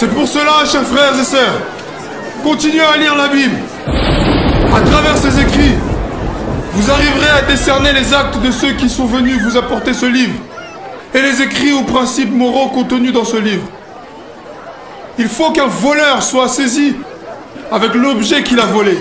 C'est pour cela, chers frères et sœurs, continuez à lire la Bible. À travers ses écrits, vous arriverez à décerner les actes de ceux qui sont venus vous apporter ce livre et les écrits aux principes moraux contenus dans ce livre. Il faut qu'un voleur soit saisi avec l'objet qu'il a volé.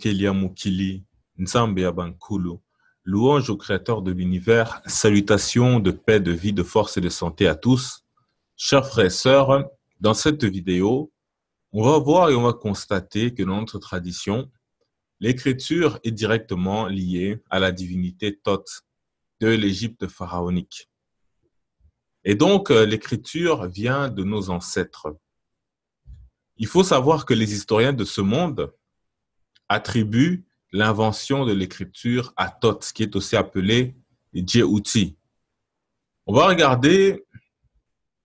Kelia louange au Créateur de l'univers, salutations de paix, de vie, de force et de santé à tous. Chers frères et sœurs, dans cette vidéo, on va voir et on va constater que dans notre tradition, l'écriture est directement liée à la divinité Thoth de l'Égypte pharaonique. Et donc, euh, l'écriture vient de nos ancêtres. Il faut savoir que les historiens de ce monde attribue l'invention de l'écriture à Thoth, qui est aussi appelé Djéouti. On va regarder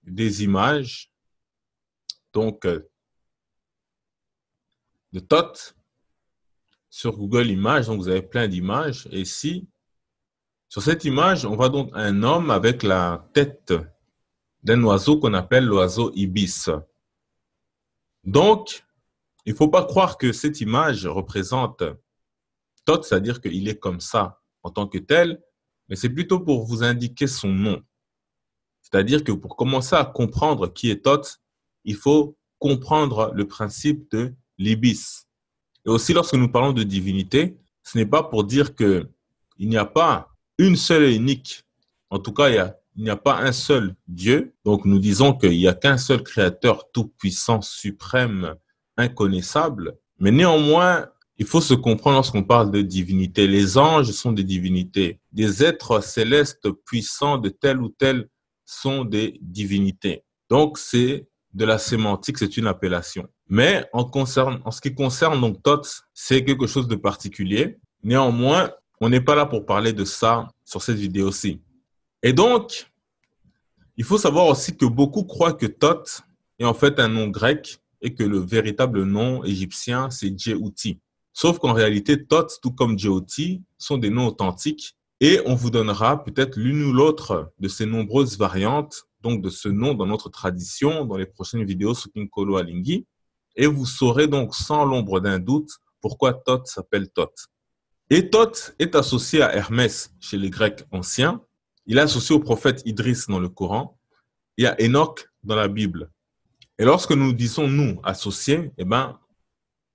des images donc euh, de Thoth sur Google Images. Donc vous avez plein d'images. Et ici, sur cette image, on voit donc un homme avec la tête d'un oiseau qu'on appelle l'oiseau ibis. Donc, il ne faut pas croire que cette image représente Thoth, c'est-à-dire qu'il est comme ça en tant que tel, mais c'est plutôt pour vous indiquer son nom. C'est-à-dire que pour commencer à comprendre qui est Thoth, il faut comprendre le principe de l'ibis. Et aussi, lorsque nous parlons de divinité, ce n'est pas pour dire que il n'y a pas une seule et unique. En tout cas, il il n'y a pas un seul Dieu. Donc nous disons qu'il n'y a qu'un seul Créateur tout-puissant, suprême, inconnaissable, mais néanmoins, il faut se comprendre lorsqu'on parle de divinité. Les anges sont des divinités. Des êtres célestes puissants de tel ou tel sont des divinités. Donc, c'est de la sémantique, c'est une appellation. Mais en, ce qui concerne donc TOTS, c'est quelque chose de particulier. Néanmoins, on n'est pas là pour parler de ça sur cette vidéo-ci. Et donc, il faut savoir aussi que beaucoup croient que TOT est en fait un nom grec et que le véritable nom égyptien, c'est Djehouti. Sauf qu'en réalité, Thoth, tout comme Djehouti, sont des noms authentiques et on vous donnera peut-être l'une ou l'autre de ces nombreuses variantes, donc de ce nom dans notre tradition, dans les prochaines vidéos sur Kinkolo Alingi. Et vous saurez donc sans l'ombre d'un doute pourquoi Thoth s'appelle Thoth. Et Thoth est associé à Hermès chez les Grecs anciens. Il est associé au prophète Idris dans le Coran et à Enoch dans la Bible. Et lorsque nous disons nous associés, eh ben,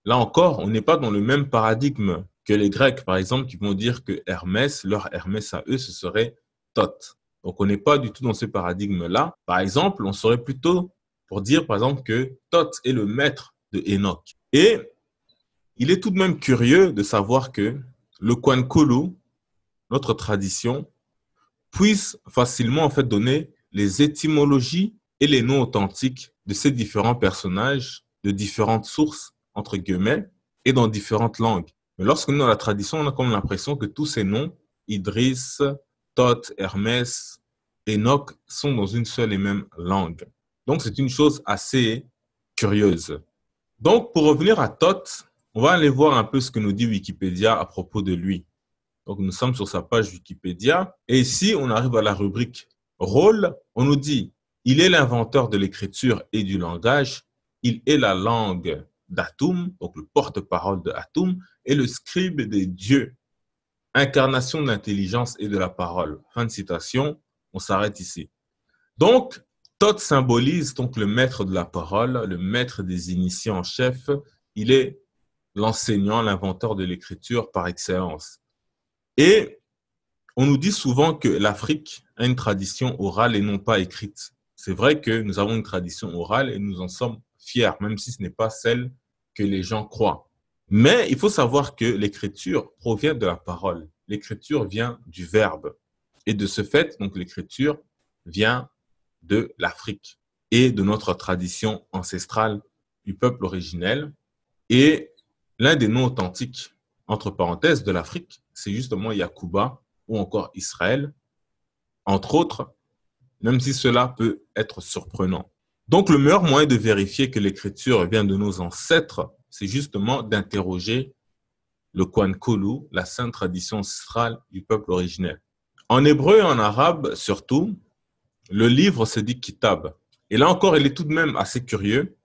là encore, on n'est pas dans le même paradigme que les Grecs, par exemple, qui vont dire que Hermès, leur Hermès à eux, ce serait Thoth. Donc, on n'est pas du tout dans ce paradigme-là. Par exemple, on serait plutôt pour dire, par exemple, que Thoth est le maître de Enoch. Et il est tout de même curieux de savoir que le Kwankulu, notre tradition, puisse facilement en fait donner les étymologies et les noms authentiques de ces différents personnages de différentes sources, entre guillemets, et dans différentes langues. Mais lorsque nous, dans la tradition, on a comme l'impression que tous ces noms, Idris, Thoth, Hermès, Enoch, sont dans une seule et même langue. Donc, c'est une chose assez curieuse. Donc, pour revenir à Thoth, on va aller voir un peu ce que nous dit Wikipédia à propos de lui. Donc, nous sommes sur sa page Wikipédia. Et ici, on arrive à la rubrique rôle. On nous dit il est l'inventeur de l'écriture et du langage. Il est la langue d'Atum, donc le porte-parole de et le scribe des dieux, incarnation de l'intelligence et de la parole. Fin de citation, on s'arrête ici. Donc, Thoth symbolise donc le maître de la parole, le maître des initiés en chef. Il est l'enseignant, l'inventeur de l'écriture par excellence. Et on nous dit souvent que l'Afrique a une tradition orale et non pas écrite. C'est vrai que nous avons une tradition orale et nous en sommes fiers, même si ce n'est pas celle que les gens croient. Mais il faut savoir que l'écriture provient de la parole. L'écriture vient du verbe. Et de ce fait, donc l'écriture vient de l'Afrique et de notre tradition ancestrale du peuple originel. Et l'un des noms authentiques, entre parenthèses, de l'Afrique, c'est justement Yakuba ou encore Israël, entre autres, même si cela peut être surprenant. Donc le meilleur moyen de vérifier que l'écriture vient de nos ancêtres, c'est justement d'interroger le Kolu, la sainte tradition ancestrale du peuple originel. En hébreu et en arabe surtout, le livre se dit kitab. Et là encore, il est tout de même assez curieux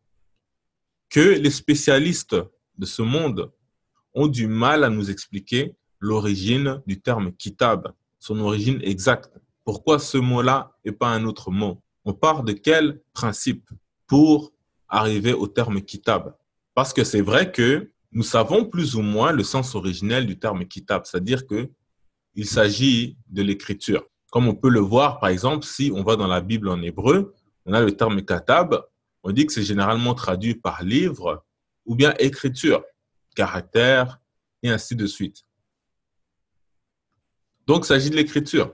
que les spécialistes de ce monde ont du mal à nous expliquer l'origine du terme kitab, son origine exacte. Pourquoi ce mot-là et pas un autre mot On part de quel principe pour arriver au terme kitab Parce que c'est vrai que nous savons plus ou moins le sens originel du terme kitab, c'est-à-dire que il s'agit de l'écriture. Comme on peut le voir, par exemple, si on va dans la Bible en hébreu, on a le terme katab, on dit que c'est généralement traduit par livre ou bien écriture, caractère, et ainsi de suite. Donc, il s'agit de l'écriture.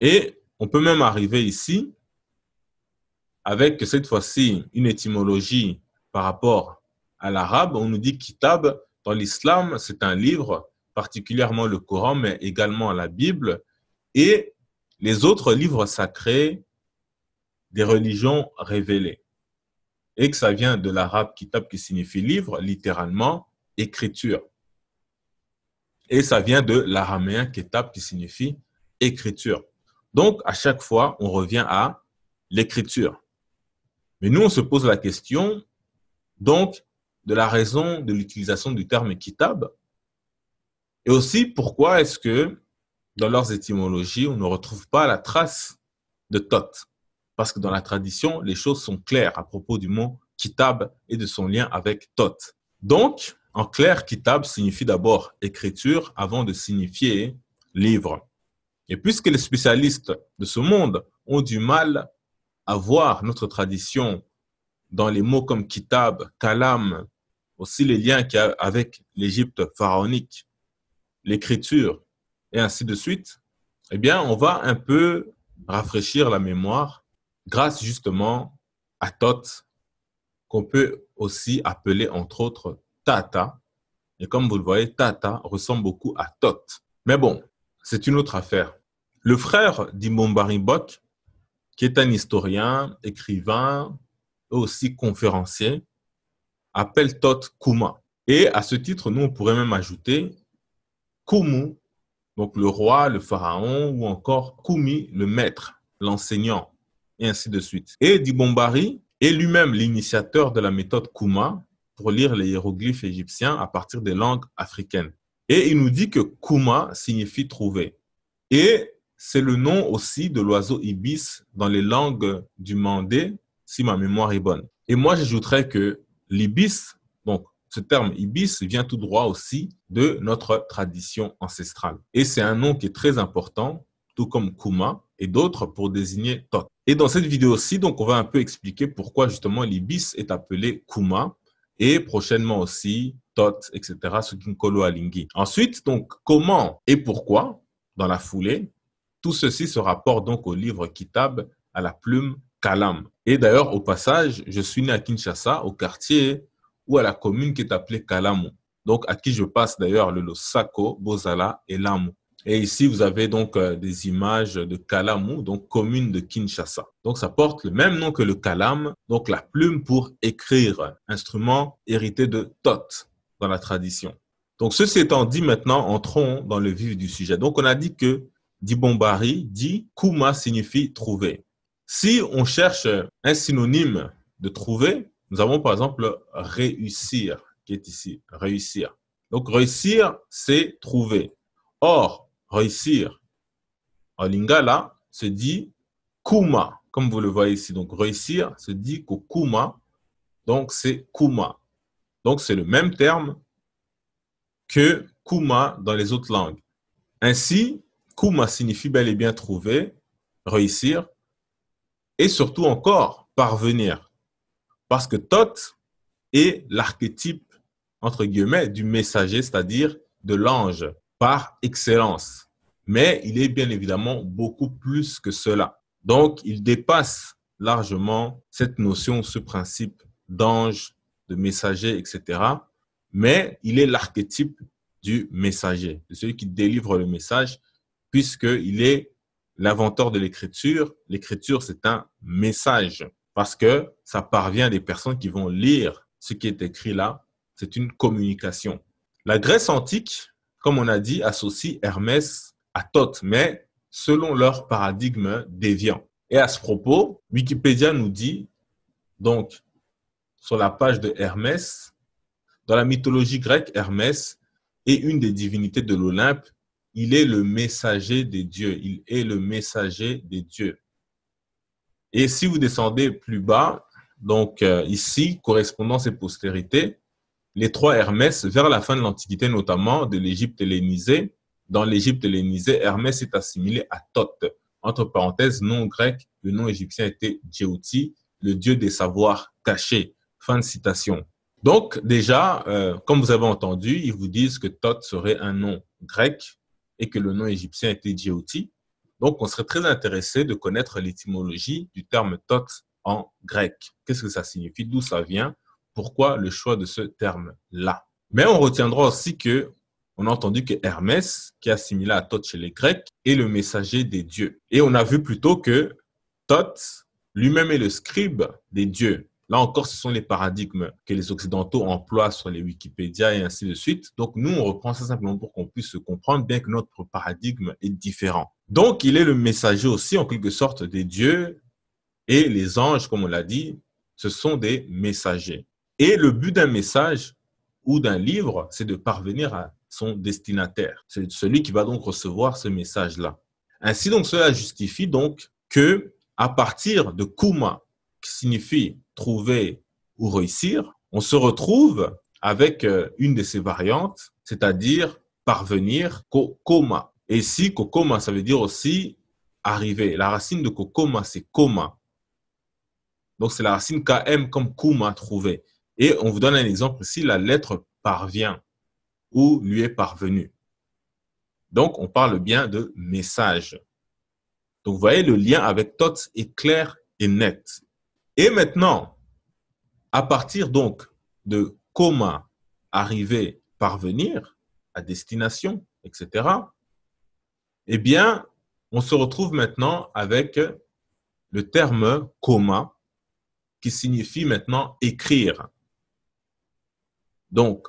Et on peut même arriver ici avec cette fois-ci une étymologie par rapport à l'arabe. On nous dit kitab dans l'islam, c'est un livre, particulièrement le Coran, mais également la Bible et les autres livres sacrés des religions révélées. Et que ça vient de l'arabe kitab qui signifie livre, littéralement écriture. Et ça vient de l'araméen kitab qui signifie écriture. Donc, à chaque fois, on revient à l'écriture. Mais nous, on se pose la question, donc, de la raison de l'utilisation du terme équitable et aussi pourquoi est-ce que dans leurs étymologies, on ne retrouve pas la trace de tot. Parce que dans la tradition, les choses sont claires à propos du mot kitab et de son lien avec tot. Donc, en clair, kitab signifie d'abord écriture avant de signifier livre. Et puisque les spécialistes de ce monde ont du mal à voir notre tradition dans les mots comme kitab, kalam, aussi les liens qu'il y a avec l'Égypte pharaonique, l'écriture, et ainsi de suite, eh bien, on va un peu rafraîchir la mémoire grâce justement à Thoth, qu'on peut aussi appeler entre autres Tata. Et comme vous le voyez, Tata ressemble beaucoup à Thoth. Mais bon, c'est une autre affaire. Le frère d'Ibombari bot qui est un historien, écrivain et aussi conférencier, appelle Tot Kuma. Et à ce titre, nous, on pourrait même ajouter Kumu, donc le roi, le pharaon, ou encore Kumi, le maître, l'enseignant, et ainsi de suite. Et Dibombari est lui-même l'initiateur de la méthode Kuma pour lire les hiéroglyphes égyptiens à partir des langues africaines. Et il nous dit que Kuma signifie trouver. Et c'est le nom aussi de l'oiseau ibis dans les langues du mandé, si ma mémoire est bonne. Et moi, j'ajouterais que l'ibis, donc ce terme ibis vient tout droit aussi de notre tradition ancestrale. Et c'est un nom qui est très important, tout comme Kuma et d'autres pour désigner Tot. Et dans cette vidéo-ci, donc, on va un peu expliquer pourquoi justement l'ibis est appelé Kuma et prochainement aussi Tot, etc., ce Alingi. Ensuite, donc, comment et pourquoi, dans la foulée, tout ceci se rapporte donc au livre Kitab à la plume Kalam. Et d'ailleurs, au passage, je suis né à Kinshasa, au quartier ou à la commune qui est appelée Kalamu. Donc, à qui je passe d'ailleurs le Losako, Bozala et Lamu. Et ici, vous avez donc euh, des images de Kalamu, donc commune de Kinshasa. Donc, ça porte le même nom que le Kalam, donc la plume pour écrire, instrument hérité de Tot dans la tradition. Donc, ceci étant dit, maintenant, entrons dans le vif du sujet. Donc, on a dit que Dibombari dit Kuma signifie trouver. Si on cherche un synonyme de trouver, nous avons par exemple réussir qui est ici, réussir. Donc réussir, c'est trouver. Or, réussir en lingala se dit kuma, comme vous le voyez ici. Donc réussir se dit kuma, donc c'est kuma. Donc c'est le même terme que kuma dans les autres langues. Ainsi, Kuma signifie bel et bien trouver, réussir, et surtout encore parvenir. Parce que tot » est l'archétype, entre guillemets, du messager, c'est-à-dire de l'ange par excellence. Mais il est bien évidemment beaucoup plus que cela. Donc, il dépasse largement cette notion, ce principe d'ange, de messager, etc. Mais il est l'archétype du messager, de celui qui délivre le message puisqu'il est l'inventeur de l'écriture. L'écriture, c'est un message parce que ça parvient des personnes qui vont lire ce qui est écrit là. C'est une communication. La Grèce antique, comme on a dit, associe Hermès à Thoth, mais selon leur paradigme déviant. Et à ce propos, Wikipédia nous dit, donc, sur la page de Hermès, dans la mythologie grecque, Hermès est une des divinités de l'Olympe il est le messager des dieux. Il est le messager des dieux. Et si vous descendez plus bas, donc euh, ici, correspondance et postérité, les trois Hermès, vers la fin de l'Antiquité notamment, de l'Égypte hellénisée, dans l'Égypte hellénisée, Hermès est assimilé à Thoth. Entre parenthèses, nom grec, le nom égyptien était Djouti, le dieu des savoirs cachés. Fin de citation. Donc déjà, euh, comme vous avez entendu, ils vous disent que Thoth serait un nom grec et que le nom égyptien était Djéoti. Donc, on serait très intéressé de connaître l'étymologie du terme Tox en grec. Qu'est-ce que ça signifie D'où ça vient Pourquoi le choix de ce terme-là Mais on retiendra aussi que on a entendu que Hermès, qui est assimilé à Thoth chez les Grecs, est le messager des dieux. Et on a vu plutôt que Thoth lui-même est le scribe des dieux. Là encore, ce sont les paradigmes que les Occidentaux emploient sur les Wikipédia et ainsi de suite. Donc nous, on reprend ça simplement pour qu'on puisse se comprendre, bien que notre paradigme est différent. Donc il est le messager aussi, en quelque sorte, des dieux et les anges, comme on l'a dit, ce sont des messagers. Et le but d'un message ou d'un livre, c'est de parvenir à son destinataire, c'est celui qui va donc recevoir ce message-là. Ainsi donc, cela justifie donc que à partir de Kuma, signifie trouver ou réussir, on se retrouve avec euh, une de ces variantes, c'est-à-dire parvenir, kokoma. Et ici, kokoma, ça veut dire aussi arriver. La racine de kokoma, c'est coma. Donc, c'est la racine KM comme kuma, trouver. Et on vous donne un exemple ici, la lettre parvient ou lui est parvenue. Donc, on parle bien de message. Donc, vous voyez, le lien avec Tot est clair et net. Et maintenant, à partir donc de coma, arriver, parvenir à destination, etc., eh bien, on se retrouve maintenant avec le terme coma qui signifie maintenant écrire. Donc,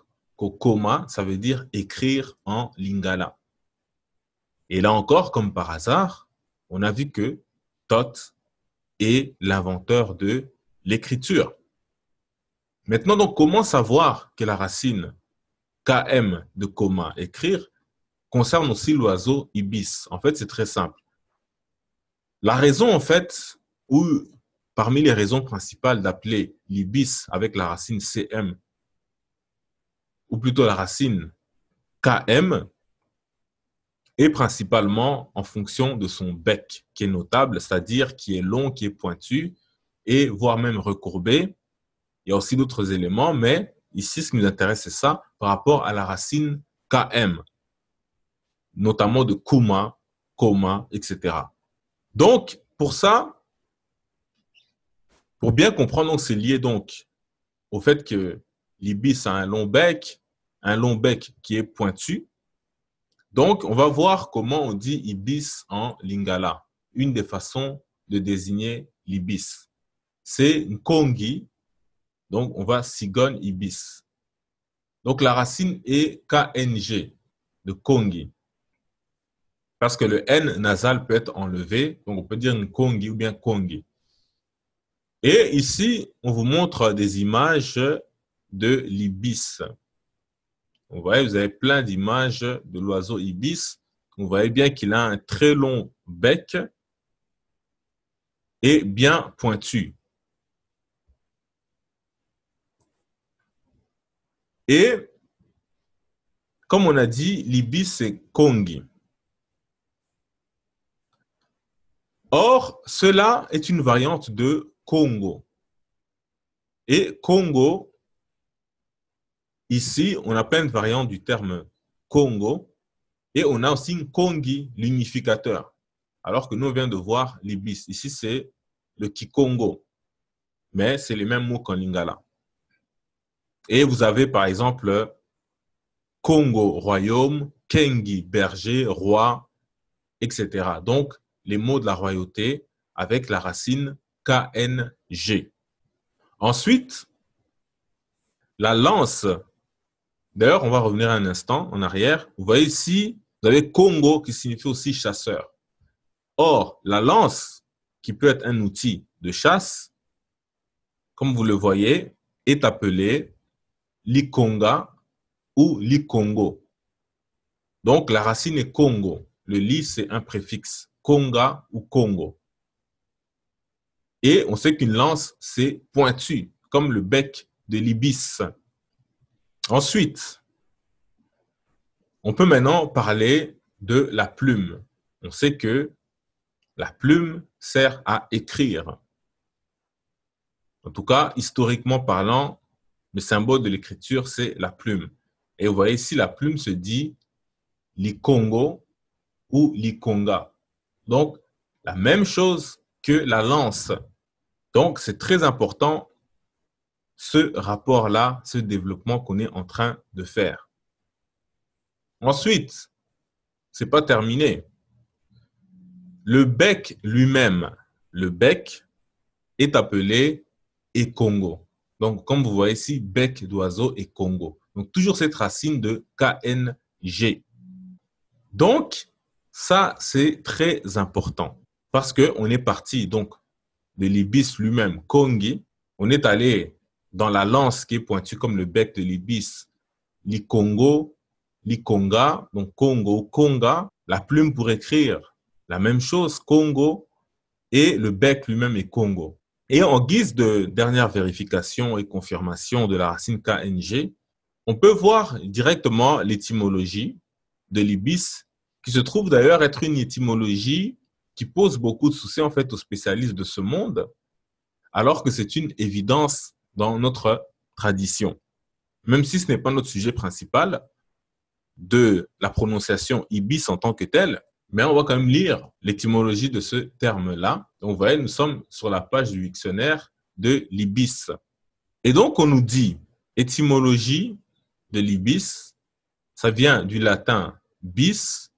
coma, ça veut dire écrire en lingala. Et là encore, comme par hasard, on a vu que tot et l'inventeur de l'écriture. Maintenant, donc, comment savoir que la racine KM de commun écrire concerne aussi l'oiseau ibis En fait, c'est très simple. La raison, en fait, ou parmi les raisons principales d'appeler l'ibis avec la racine CM, ou plutôt la racine KM, et principalement en fonction de son bec qui est notable, c'est-à-dire qui est long, qui est pointu et voire même recourbé. Il y a aussi d'autres éléments, mais ici, ce qui nous intéresse, c'est ça par rapport à la racine KM, notamment de Kuma, Koma, etc. Donc, pour ça, pour bien comprendre, c'est lié donc au fait que l'ibis a un long bec, un long bec qui est pointu, donc, on va voir comment on dit ibis en lingala. Une des façons de désigner l'ibis, c'est nkongi. Donc, on va sigon ibis. Donc, la racine est kng de kongi. Parce que le n nasal peut être enlevé, donc on peut dire nkongi ou bien kongi. Et ici, on vous montre des images de l'ibis. Vous voyez, vous avez plein d'images de l'oiseau ibis. Vous voyez bien qu'il a un très long bec et bien pointu. Et comme on a dit, l'ibis c'est Kong. Or, cela est une variante de Congo. Et Congo, Ici, on a plein de variantes du terme Congo et on a aussi Kongi, l'unificateur. Alors que nous, on vient de voir l'Ibis. Ici, c'est le Kikongo. Mais c'est les mêmes mots qu'en Lingala. Et vous avez par exemple Congo, royaume, Kengi, berger, roi, etc. Donc, les mots de la royauté avec la racine KNG. Ensuite, la lance D'ailleurs, on va revenir un instant en arrière. Vous voyez ici, vous avez Congo qui signifie aussi chasseur. Or, la lance, qui peut être un outil de chasse, comme vous le voyez, est appelée likonga ou likongo. Donc, la racine est Congo. Le li, c'est un préfixe. Conga ou Congo. Et on sait qu'une lance, c'est pointu, comme le bec de l'ibis. Ensuite, on peut maintenant parler de la plume. On sait que la plume sert à écrire. En tout cas, historiquement parlant, le symbole de l'écriture, c'est la plume. Et vous voyez ici, la plume se dit l'ikongo ou l'ikonga. Donc, la même chose que la lance. Donc, c'est très important ce rapport-là, ce développement qu'on est en train de faire. Ensuite, c'est pas terminé. Le bec lui-même, le bec est appelé Ekongo. Donc, comme vous voyez ici, bec d'oiseau et Congo. Donc, toujours cette racine de KNG. Donc, ça, c'est très important parce qu'on est parti donc de l'ibis lui-même, Kongi. On est allé dans la lance qui est pointue comme le bec de l'ibis, l'ikongo, l'ikonga, donc Congo, konga, la plume pour écrire la même chose, Congo, et le bec lui-même est Congo. Et en guise de dernière vérification et confirmation de la racine KNG, on peut voir directement l'étymologie de l'ibis, qui se trouve d'ailleurs être une étymologie qui pose beaucoup de soucis en fait aux spécialistes de ce monde, alors que c'est une évidence dans notre tradition. Même si ce n'est pas notre sujet principal de la prononciation ibis en tant que telle, mais on va quand même lire l'étymologie de ce terme-là. Donc, vous voyez, nous sommes sur la page du dictionnaire de l'ibis. Et donc, on nous dit étymologie de l'ibis, ça vient du latin bis,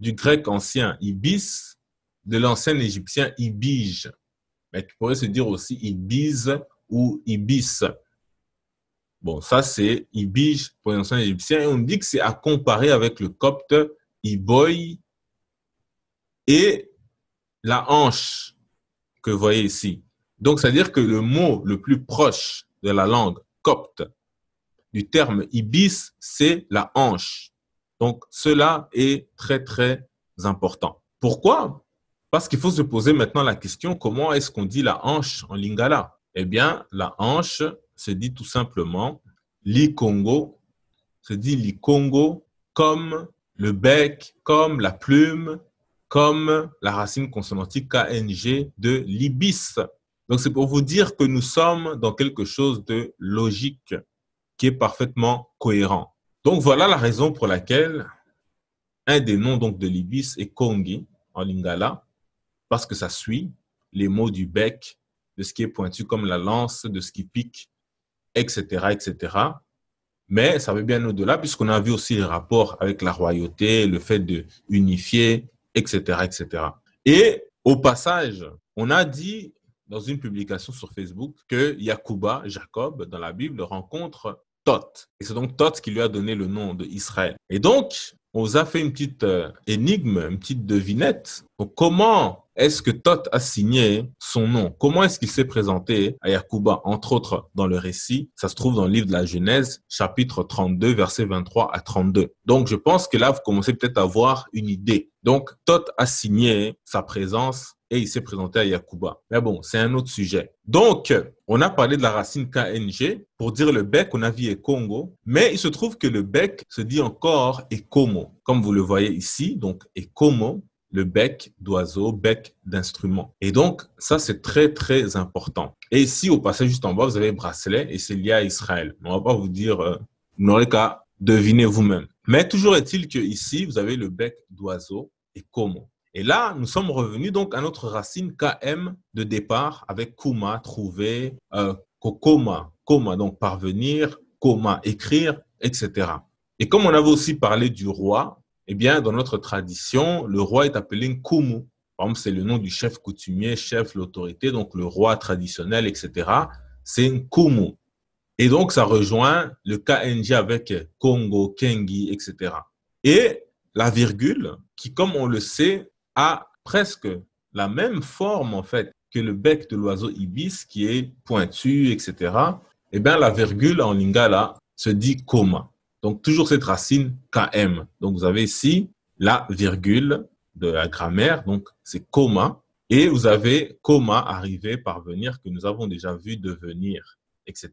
du grec ancien ibis, de l'ancien égyptien ibige. Mais tu pourrais se dire aussi ibise ou ibis. Bon, ça c'est ibis, prononciation égyptien, on dit que c'est à comparer avec le copte, iboy et la hanche que vous voyez ici. Donc, c'est-à-dire que le mot le plus proche de la langue copte du terme ibis, c'est la hanche. Donc, cela est très, très important. Pourquoi Parce qu'il faut se poser maintenant la question, comment est-ce qu'on dit la hanche en lingala eh bien, la hanche se dit tout simplement likongo » se dit likongo » comme le bec, comme la plume, comme la racine consonantique KNG de l'ibis. Donc c'est pour vous dire que nous sommes dans quelque chose de logique qui est parfaitement cohérent. Donc voilà la raison pour laquelle un des noms donc de l'ibis est kongi en lingala parce que ça suit les mots du bec de ce qui est pointu comme la lance, de ce qui pique, etc., etc. Mais ça va bien au-delà, puisqu'on a vu aussi les rapports avec la royauté, le fait de unifier, etc., etc. Et au passage, on a dit dans une publication sur Facebook que Yacouba, Jacob, dans la Bible, rencontre et c'est donc Tot qui lui a donné le nom de Israël. Et donc, on vous a fait une petite euh, énigme, une petite devinette. comment est-ce que Tot a signé son nom Comment est-ce qu'il s'est présenté à Yakuba entre autres dans le récit Ça se trouve dans le livre de la Genèse, chapitre 32, versets 23 à 32. Donc, je pense que là, vous commencez peut-être à avoir une idée. Donc, Tot a signé sa présence et il s'est présenté à Yakuba. Mais bon, c'est un autre sujet. Donc, on a parlé de la racine KNG pour dire le bec, on a vu Ekongo, mais il se trouve que le bec se dit encore Ekomo, comme vous le voyez ici, donc Ekomo, le bec d'oiseau, bec d'instrument. Et donc, ça, c'est très, très important. Et ici, au passage, juste en bas, vous avez bracelet et c'est lié à Israël. On va pas vous dire, euh, vous n'aurez qu'à deviner vous-même. Mais toujours est-il que ici, vous avez le bec d'oiseau et et là, nous sommes revenus donc à notre racine KM de départ avec Kuma, trouver, euh, Koma, Koma, donc parvenir, Koma, écrire, etc. Et comme on avait aussi parlé du roi, eh bien, dans notre tradition, le roi est appelé Nkumu. Par c'est le nom du chef coutumier, chef, l'autorité, donc le roi traditionnel, etc. C'est Nkumu. Et donc, ça rejoint le KNJ avec Kongo, Kengi, etc. Et la virgule, qui, comme on le sait, a presque la même forme, en fait, que le bec de l'oiseau ibis, qui est pointu, etc., eh bien, la virgule en lingala se dit coma. Donc, toujours cette racine km. Donc, vous avez ici la virgule de la grammaire, donc c'est coma. Et vous avez coma arriver, parvenir, que nous avons déjà vu devenir, etc.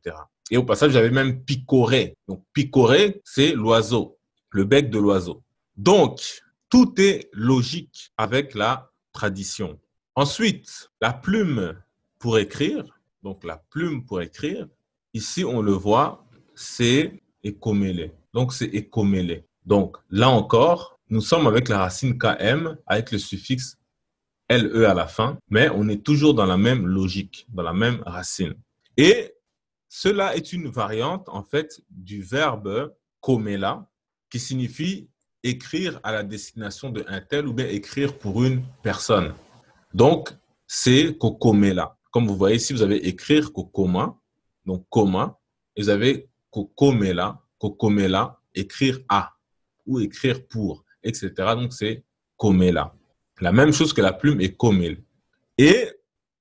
Et au passage, j'avais même picoré. Donc, picoré, c'est l'oiseau, le bec de l'oiseau. Donc, tout est logique avec la tradition. Ensuite, la plume pour écrire, donc la plume pour écrire, ici on le voit, c'est écomélé. Donc c'est écomélé. Donc là encore, nous sommes avec la racine km avec le suffixe LE à la fin, mais on est toujours dans la même logique, dans la même racine. Et cela est une variante, en fait, du verbe comela, qui signifie écrire à la destination de un tel ou bien écrire pour une personne. Donc, c'est Kokomela. Comme vous voyez ici, vous avez écrire Kokoma, donc Koma, et vous avez Kokomela, Kokomela, écrire à ou écrire pour, etc. Donc, c'est Komela. La même chose que la plume est Komel. Et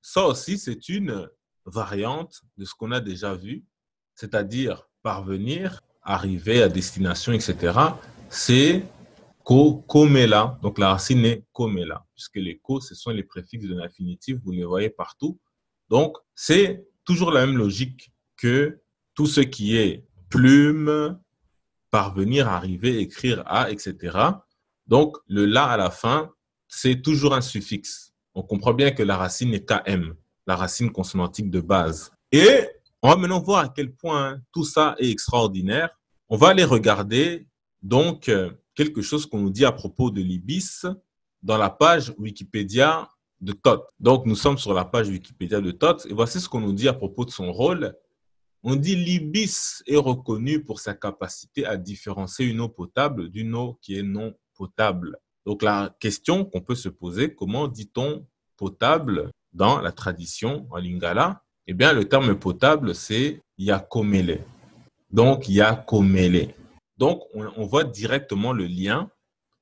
ça aussi, c'est une variante de ce qu'on a déjà vu, c'est-à-dire parvenir, arriver à destination, etc c'est ko, komela. Donc la racine est komela, puisque les co », ce sont les préfixes de l'infinitif, vous les voyez partout. Donc c'est toujours la même logique que tout ce qui est plume, parvenir, arriver, écrire, à, etc. Donc le la à la fin, c'est toujours un suffixe. On comprend bien que la racine est km, la racine consonantique de base. Et on va maintenant voir à quel point tout ça est extraordinaire. On va aller regarder donc, euh, quelque chose qu'on nous dit à propos de l'ibis dans la page Wikipédia de Tot. Donc, nous sommes sur la page Wikipédia de Toth et voici ce qu'on nous dit à propos de son rôle. On dit l'ibis est reconnu pour sa capacité à différencier une eau potable d'une eau qui est non potable. Donc, la question qu'on peut se poser, comment dit-on potable dans la tradition en lingala Eh bien, le terme potable, c'est yakomele. Donc, yakomele. Donc, on, voit directement le lien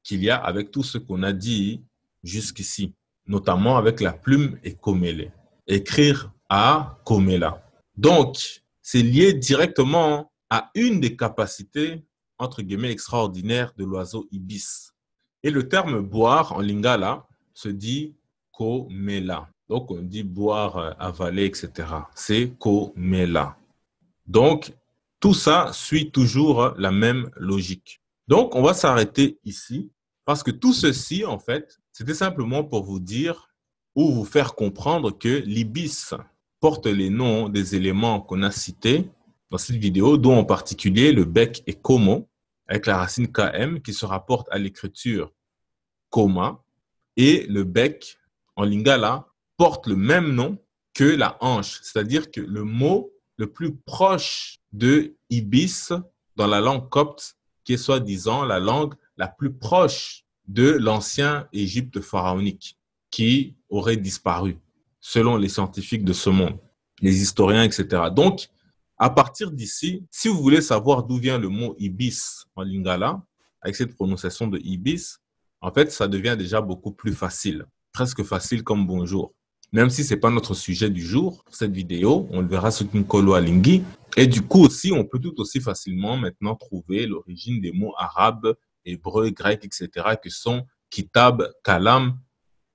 qu'il y a avec tout ce qu'on a dit jusqu'ici, notamment avec la plume et comélé. Écrire à Comela. Donc, c'est lié directement à une des capacités, entre guillemets, extraordinaires de l'oiseau ibis. Et le terme boire en lingala se dit Comela. Donc, on dit boire, euh, avaler, etc. C'est comela. Donc, tout ça suit toujours la même logique. Donc, on va s'arrêter ici parce que tout ceci, en fait, c'était simplement pour vous dire ou vous faire comprendre que l'IBIS porte les noms des éléments qu'on a cités dans cette vidéo, dont en particulier le bec et como, avec la racine km qui se rapporte à l'écriture coma. et le bec en lingala porte le même nom que la hanche, c'est-à-dire que le mot le plus proche de ibis dans la langue copte, qui est soi-disant la langue la plus proche de l'ancien Égypte pharaonique, qui aurait disparu, selon les scientifiques de ce monde, les historiens, etc. Donc, à partir d'ici, si vous voulez savoir d'où vient le mot ibis en lingala, avec cette prononciation de ibis, en fait, ça devient déjà beaucoup plus facile, presque facile comme bonjour même si ce n'est pas notre sujet du jour cette vidéo, on le verra sur Nkolo Alingi. Et du coup aussi, on peut tout aussi facilement maintenant trouver l'origine des mots arabes, hébreux, grecs, etc., qui sont kitab, kalam,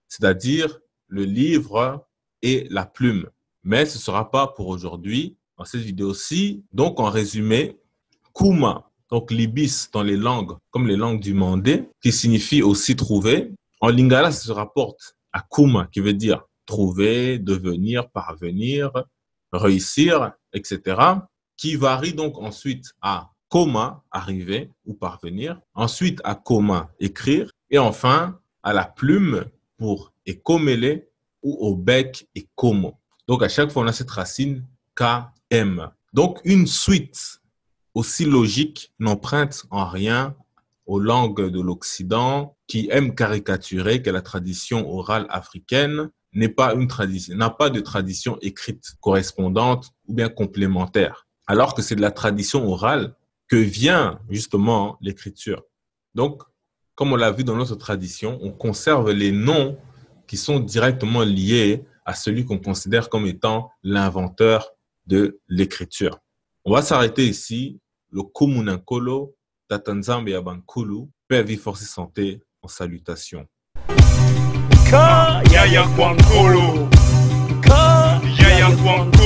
c'est-à-dire le livre et la plume. Mais ce ne sera pas pour aujourd'hui, dans cette vidéo-ci. Donc, en résumé, Kuma, donc l'ibis dans les langues, comme les langues du Mandé, qui signifie aussi trouver. En lingala, ça se rapporte à Kuma, qui veut dire trouver, devenir, parvenir, réussir, etc., qui varie donc ensuite à comment arriver ou parvenir, ensuite à comment écrire, et enfin à la plume pour écomeler ou au bec et comment. Donc à chaque fois, on a cette racine KM. Donc une suite aussi logique n'emprunte en rien aux langues de l'Occident qui aiment caricaturer que la tradition orale africaine n'est pas une tradition, n'a pas de tradition écrite correspondante ou bien complémentaire, alors que c'est de la tradition orale que vient justement l'écriture. Donc, comme on l'a vu dans notre tradition, on conserve les noms qui sont directement liés à celui qu'on considère comme étant l'inventeur de l'écriture. On va s'arrêter ici. Le Kumunankolo, Tatanzambe Abankulu, père vie, force et santé en salutation. Ka yaya kwan kolo Ka yaya kwan